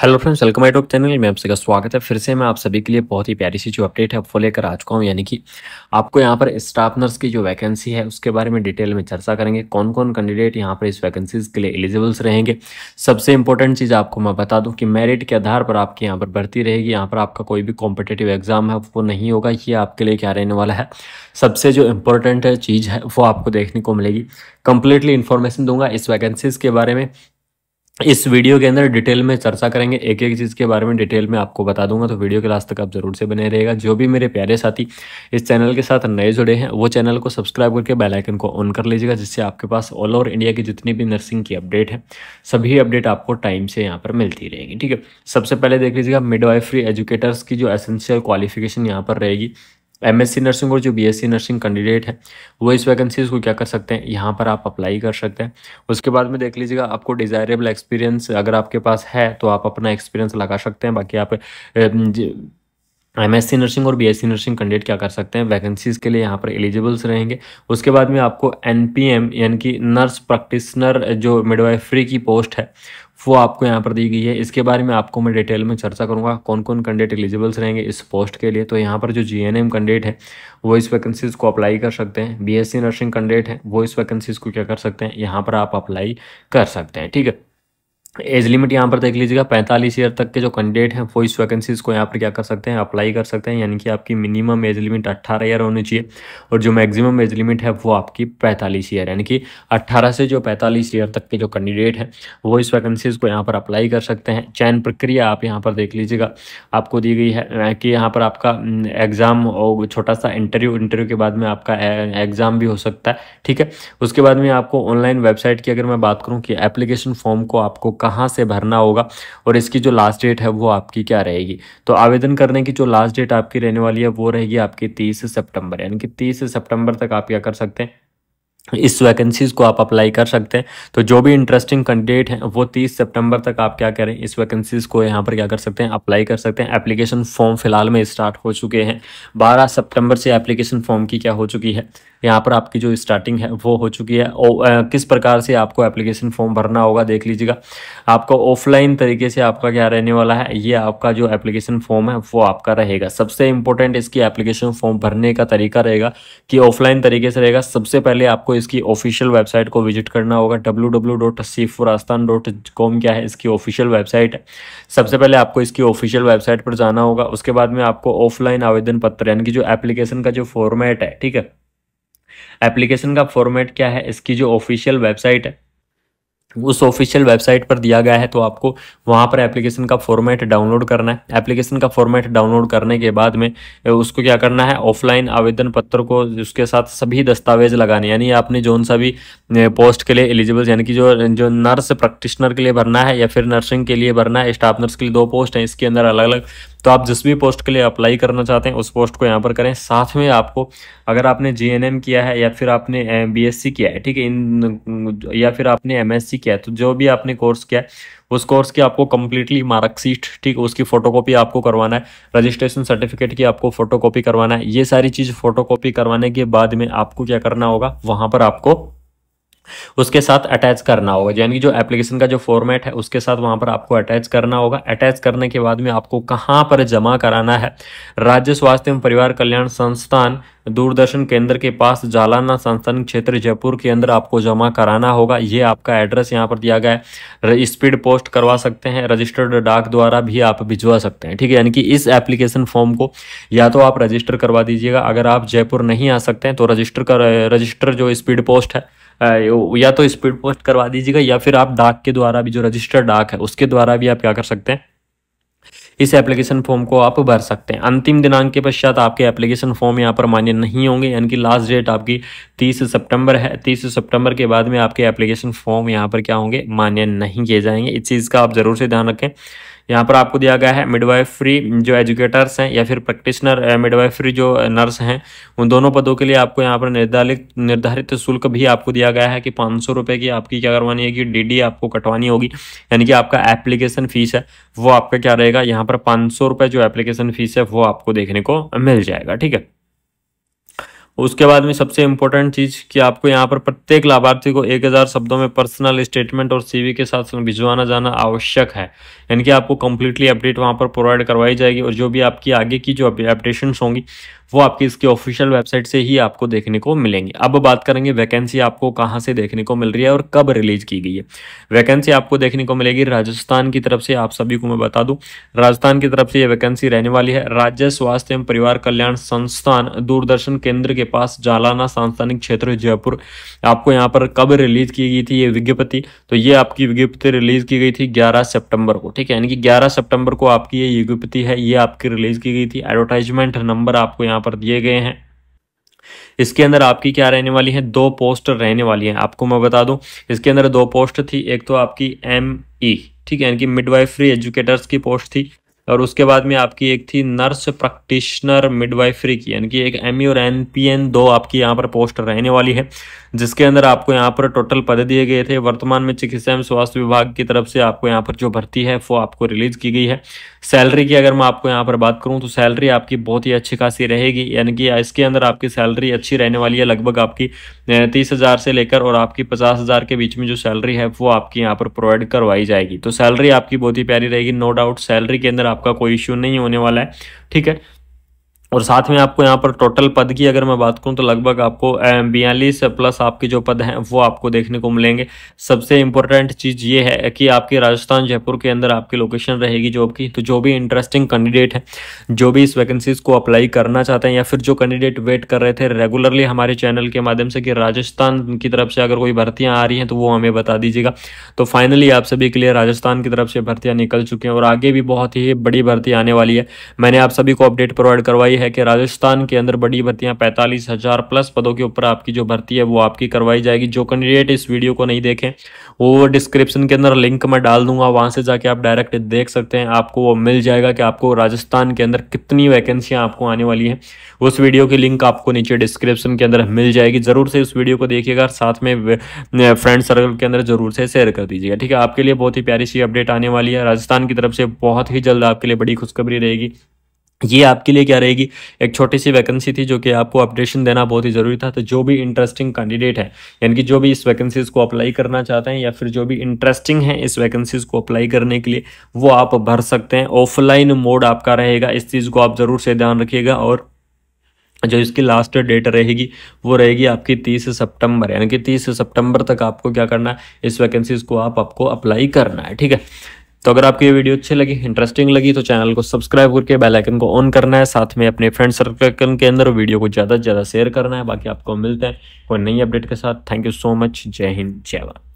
hello friends welcome I talk channel में आप सभी का स्वागत है फिर से मैं आप सभी के लिए बहुत ही प्यारी सी जो अपडेट है वो लेकर आ चुका हूँ यानी कि आपको यहाँ पर स्टाफ नर्स की जो वैकेंसी है उसके बारे में डिटेल में चर्चा करेंगे कौन कौन कैंडिडेट यहाँ पर इस वैकेंसीज के लिए एलिजिबल्स रहेंगे सबसे इंपॉर्टेंट चीज़ आपको मैं बता दूँ कि मेरिट के आधार पर आपके यहाँ पर भर्ती रहेगी यहाँ पर आपका कोई भी कॉम्पिटेटिव एग्जाम है वो नहीं होगा ये आपके लिए क्या रहने वाला है सबसे जो इम्पोर्टेंट चीज़ है वो आपको देखने को मिलेगी कंप्लीटली इन्फॉर्मेशन दूंगा इस वैकेंसीज़ के बारे में इस वीडियो के अंदर डिटेल में चर्चा करेंगे एक एक चीज़ के बारे में डिटेल में आपको बता दूंगा तो वीडियो के लास्ट तक आप जरूर से बने रहेगा जो भी मेरे प्यारे साथी इस चैनल के साथ नए जुड़े हैं वो चैनल को सब्सक्राइब करके बेल आइकन को ऑन कर लीजिएगा जिससे आपके पास ऑल ओवर इंडिया की जितनी भी नर्सिंग की अपडेट है सभी अपडेट आपको टाइम से यहाँ पर मिलती रहेगी ठीक है सबसे पहले देख लीजिएगा मिडवाइफरी एजुकेटर्स की जो एसेंशियल क्वालिफिकेशन यहाँ पर रहेगी एम सी नर्सिंग और जो बी सी नर्सिंग कैंडिडेट है वो इस वैकेंसीज को क्या कर सकते हैं यहाँ पर आप अप्लाई कर सकते हैं उसके बाद में देख लीजिएगा आपको डिज़ायरेबल एक्सपीरियंस अगर आपके पास है तो आप अपना एक्सपीरियंस लगा सकते हैं बाकी आप एम एस सी नर्सिंग और B S C nursing candidate क्या कर सकते हैं वैकेंसीज के लिए यहाँ पर एलिजिबल्स रहेंगे उसके बाद में आपको एन पी एम यानी कि नर्स प्रैक्टिसनर जो मिडवाइफ्री की पोस्ट है वो आपको यहाँ पर दी गई है इसके बारे में आपको मैं डिटेल में चर्चा करूँगा कौन कौन कैंडिडेट एलिजिबल्स रहेंगे इस पोस्ट के लिए तो यहाँ पर जो जी एन एम कैंडिडेट है वो इस वैकेंसीज़ को अप्लाई कर सकते हैं B S C nursing candidate है वो इस वैकेंसीज़ को क्या कर सकते हैं यहाँ पर आप अप्लाई कर सकते हैं ठीक है एज लिमिट यहाँ पर देख लीजिएगा पैंतालीस ईयर तक के जो कैंडिडेट हैं वो इस वैकेंसीज को यहाँ पर क्या कर सकते हैं अप्लाई कर सकते हैं यानी कि आपकी मिनिमम एज लिमिट अट्ठारह ईयर होनी चाहिए और जो मैक्सिमम एज लिमिट है वो आपकी पैंतालीस ईयर यानी कि अट्ठारह से जो पैंतालीस ईयर तक के जो कैंडिडेट हैं वो इस वैकेंसीज को यहाँ पर अप्लाई कर सकते हैं चयन प्रक्रिया आप यहाँ पर देख लीजिएगा आपको दी गई है कि यहाँ पर आपका एग्ज़ाम और छोटा सा इंटरव्यू इंटरव्यू के बाद में आपका एग्ज़ाम भी हो सकता है ठीक है उसके बाद में आपको ऑनलाइन वेबसाइट की अगर मैं बात करूँ कि एप्लीकेशन फॉर्म को आपको कहाँ से भरना होगा और इसकी जो लास्ट डेट है वो आपकी क्या रहेगी तो आवेदन करने की जो लास्ट डेट आपकी रहने वाली है वो रहेगी आपकी तीस सितंबर यानी कि तीस सितंबर तक आप क्या कर सकते हैं इस वैकेंसीज़ को आप अप्लाई कर सकते हैं तो जो भी इंटरेस्टिंग कैंडिडेट हैं वो 30 सितंबर तक आप क्या करें इस वैकेंसीज़ को यहाँ पर क्या कर सकते हैं अप्लाई कर सकते हैं एप्लीकेशन फॉर्म फिलहाल में स्टार्ट हो चुके हैं 12 सितंबर से एप्लीकेशन फॉर्म की क्या हो चुकी है यहाँ पर आपकी जो स्टार्टिंग है वो हो चुकी है ओ, आ, किस प्रकार से आपको एप्लीकेशन फॉर्म भरना होगा देख लीजिएगा आपको ऑफलाइन तरीके से आपका क्या रहने वाला है ये आपका जो एप्लीकेशन फॉर्म है वो आपका रहेगा सबसे इंपॉर्टेंट इसकी एप्लीकेशन फॉर्म भरने का तरीका रहेगा कि ऑफलाइन तरीके से रहेगा सबसे पहले आपको इसकी ऑफिशियल वेबसाइट को विजिट करना होगा डब्ल्यू डब्ल्यू डॉट सीफुरास्तान डॉट कॉम क्या है इसकी ऑफिशियल वेबसाइट है सबसे पहले आपको इसकी ऑफिशियल वेबसाइट पर जाना होगा उसके बाद में आपको ऑफलाइन आवेदन पत्र यानी कि जो एप्लीकेशन का जो फॉर्मेट है ठीक है एप्लीकेशन का फॉर्मेट क्या है इसकी जो ऑफिशियल वेबसाइट है उस ऑफिशियल वेबसाइट पर दिया गया है तो आपको वहाँ पर एप्लीकेशन का फॉर्मेट डाउनलोड करना है एप्लीकेशन का फॉर्मेट डाउनलोड करने के बाद में उसको क्या करना है ऑफलाइन आवेदन पत्र को उसके साथ सभी दस्तावेज लगाने यानी आपने जो सा भी पोस्ट के लिए एलिजिबल यानी कि जो जो नर्स प्रैक्टिशनर के लिए भरना है या फिर नर्सिंग के लिए भरना है स्टाफ नर्स के लिए दो पोस्ट हैं इसके अंदर अलग अलग तो आप जिस भी पोस्ट के लिए अप्लाई करना चाहते हैं उस पोस्ट को यहाँ पर करें साथ में आपको अगर आपने जी किया है या फिर आपने बी किया है ठीक है इन या फिर आपने एम किया है तो जो भी आपने कोर्स किया है उस कोर्स की आपको कम्प्लीटली मार्कशीट ठीक उसकी फोटोकॉपी आपको करवाना है रजिस्ट्रेशन सर्टिफिकेट की आपको फोटोकॉपी करवाना है ये सारी चीज़ फोटोकॉपी करवाने के बाद में आपको क्या करना होगा वहाँ पर आपको उसके साथ अटैच करना होगा यानी कि जो एप्लीकेशन का जो फॉर्मेट है उसके साथ वहां पर आपको अटैच करना होगा अटैच करने के बाद में आपको कहाँ पर जमा कराना है राज्य स्वास्थ्य एवं परिवार कल्याण संस्थान दूरदर्शन केंद्र के पास जालाना संस्थान क्षेत्र जयपुर के अंदर आपको जमा कराना होगा ये आपका एड्रेस यहाँ पर दिया गया है स्पीड पोस्ट करवा सकते हैं रजिस्टर्ड डाक द्वारा भी आप भिजवा सकते हैं ठीक है यानी कि इस एप्लीकेशन फॉर्म को या तो आप रजिस्टर करवा दीजिएगा अगर आप जयपुर नहीं आ सकते हैं तो रजिस्टर कर रजिस्टर जो स्पीड पोस्ट है या तो स्पीड पोस्ट करवा दीजिएगा या फिर आप डाक के द्वारा भी जो रजिस्टर्ड डाक है उसके द्वारा भी आप क्या कर सकते हैं इस एप्लीकेशन फॉर्म को आप भर सकते हैं अंतिम दिनांक के पश्चात आपके एप्लीकेशन फॉर्म यहाँ पर मान्य नहीं होंगे यानी कि लास्ट डेट आपकी 30 सितंबर है 30 सितंबर के बाद में आपके एप्लीकेशन फॉर्म यहाँ पर क्या होंगे मान्य नहीं किए जाएंगे इस चीज़ का आप ज़रूर से ध्यान रखें यहाँ पर आपको दिया गया है मिडवाइफ फ्री जो एजुकेटर्स हैं या फिर प्रैक्टिशनर मिडवाइफ फ्री जो नर्स हैं उन दोनों पदों के लिए आपको यहाँ पर निर्धारित निर्धारित शुल्क भी आपको दिया गया है कि पाँच सौ रुपये की आपकी क्या करवानी है कि डी आपको कटवानी होगी यानी कि आपका एप्लीकेशन फ़ीस है वो आपका क्या रहेगा यहाँ पर पाँच सौ रुपये जो एप्लीकेशन फ़ीस है वो आपको देखने को मिल जाएगा ठीक है उसके बाद में सबसे इम्पोर्टेंट चीज़ कि आपको यहाँ पर प्रत्येक लाभार्थी को एक हज़ार शब्दों में पर्सनल स्टेटमेंट और सीवी के साथ भिजवाना जाना आवश्यक है यानी कि आपको कम्प्लीटली अपडेट वहाँ पर प्रोवाइड करवाई जाएगी और जो भी आपकी आगे की जो अपडेशन होंगी वो आपकी इसकी ऑफिशियल वेबसाइट से ही आपको देखने को मिलेंगी अब बात करेंगे वैकेंसी आपको कहाँ से देखने को मिल रही है और कब रिलीज की गई है वैकेंसी आपको देखने को मिलेगी राजस्थान की तरफ से आप सभी को मैं बता दूं राजस्थान की तरफ से ये वैकेंसी रहने वाली है राज्य स्वास्थ्य एवं परिवार कल्याण संस्थान दूरदर्शन केंद्र के पास जालाना सांसानिक क्षेत्र जयपुर आपको यहाँ पर कब रिलीज की गई थी ये विज्ञप्ति तो ये आपकी विज्ञप्ति रिलीज की गई थी ग्यारह सेप्टेम्बर को ठीक है यानी कि ग्यारह सेप्टेम्बर को आपकी ये विज्ञप्ति है ये आपकी रिलीज की गई थी एडवर्टाइजमेंट नंबर आपको यहाँ पर दिए गए हैं इसके अंदर आपकी क्या रहने वाली है दो पोस्ट रहने वाली है आपको मैं बता दूं इसके अंदर दो पोस्ट थी एक तो आपकी एम ई e, ठीक है यानी कि मिडवाइफरी एजुकेटर्स की पोस्ट थी और उसके बाद में आपकी एक थी नर्स प्रैक्टिशनर मिडवाइफरी की यानी कि एक एम e और एन पी एन दो आपकी यहाँ पर पोस्ट रहने वाली है जिसके अंदर आपको यहाँ पर टोटल पद दिए गए थे वर्तमान में चिकित्सा एवं स्वास्थ्य विभाग की तरफ से आपको यहाँ पर जो भर्ती है वो आपको रिलीज की गई है सैलरी की अगर मैं आपको यहाँ पर बात करूँ तो सैलरी आपकी बहुत ही अच्छी खासी रहेगी यानी कि इसके अंदर आपकी सैलरी अच्छी रहने वाली है लगभग आपकी तीस हज़ार से लेकर और आपकी पचास हज़ार के बीच में जो सैलरी है वो आपकी यहाँ पर प्रोवाइड करवाई जाएगी तो सैलरी आपकी बहुत ही प्यारी रहेगी नो डाउट सैलरी के अंदर आपका कोई इश्यू नहीं होने वाला है ठीक है और साथ में आपको यहाँ पर टोटल पद की अगर मैं बात करूँ तो लगभग आपको बयालीस प्लस आपके जो पद हैं वो आपको देखने को मिलेंगे सबसे इम्पोर्टेंट चीज़ ये है कि आपके राजस्थान जयपुर के अंदर आपकी लोकेशन रहेगी जॉब की तो जो भी इंटरेस्टिंग कैंडिडेट हैं जो भी इस वैकेंसीज़ को अप्लाई करना चाहते हैं या फिर जो कैंडिडेट वेट कर रहे थे रेगुलरली हमारे चैनल के माध्यम से कि राजस्थान की तरफ से अगर कोई भर्तियाँ आ रही हैं तो वो हमें बता दीजिएगा तो फाइनली आप सभी के लिए राजस्थान की तरफ से भर्तियाँ निकल चुकी हैं और आगे भी बहुत ही बड़ी भर्ती आने वाली है मैंने आप सभी को अपडेट प्रोवाइड करवाई ये है कि राजस्थान के अंदर बड़ी भर्तियां पैंतालीस हज़ार प्लस पदों के ऊपर आपकी जो भर्ती है वो आपकी करवाई जाएगी जो कैंडिडेट इस वीडियो को नहीं देखें वो डिस्क्रिप्शन के अंदर लिंक मैं डाल दूंगा वहां से जाके आप डायरेक्ट देख सकते हैं आपको वो मिल जाएगा कि आपको राजस्थान के अंदर कितनी वैकेंसियां आपको आने वाली है उस वीडियो की लिंक आपको नीचे डिस्क्रिप्शन के अंदर मिल जाएगी ज़रूर से उस वीडियो को देखिएगा साथ में फ्रेंड सर्कल के अंदर ज़रूर से शेयर कर दीजिएगा ठीक है आपके लिए बहुत ही प्यारी सी अपडेट आने वाली है राजस्थान की तरफ से बहुत ही जल्द आपके लिए बड़ी खुशखबरी रहेगी ये आपके लिए क्या रहेगी एक छोटी सी वैकेंसी थी जो कि आपको अपडेशन देना बहुत ही ज़रूरी था तो जो भी इंटरेस्टिंग कैंडिडेट है यानी कि जो भी इस वैकेंसीज़ को अप्लाई करना चाहते हैं या फिर जो भी इंटरेस्टिंग है इस वैकेंसीज़ को अप्लाई करने के लिए वो आप भर सकते हैं ऑफलाइन मोड आपका रहेगा इस चीज़ को आप ज़रूर से ध्यान रखिएगा और जो इसकी लास्ट डेट रहेगी वो रहेगी आपकी तीस सितंबर यानी कि तीस सितंबर तक आपको क्या करना है इस वैकेंसीज को आप आपको अप्लाई करना है ठीक है तो अगर आपकी ये वीडियो अच्छी लगी इंटरेस्टिंग लगी तो चैनल को सब्सक्राइब करके बेल आइकन को ऑन करना है साथ में अपने फ्रेंड सर्कल के अंदर वीडियो को ज़्यादा से ज़्यादा शेयर करना है बाकी आपको मिलते हैं कोई नई अपडेट के साथ थैंक यू सो मच जय हिंद जय भारत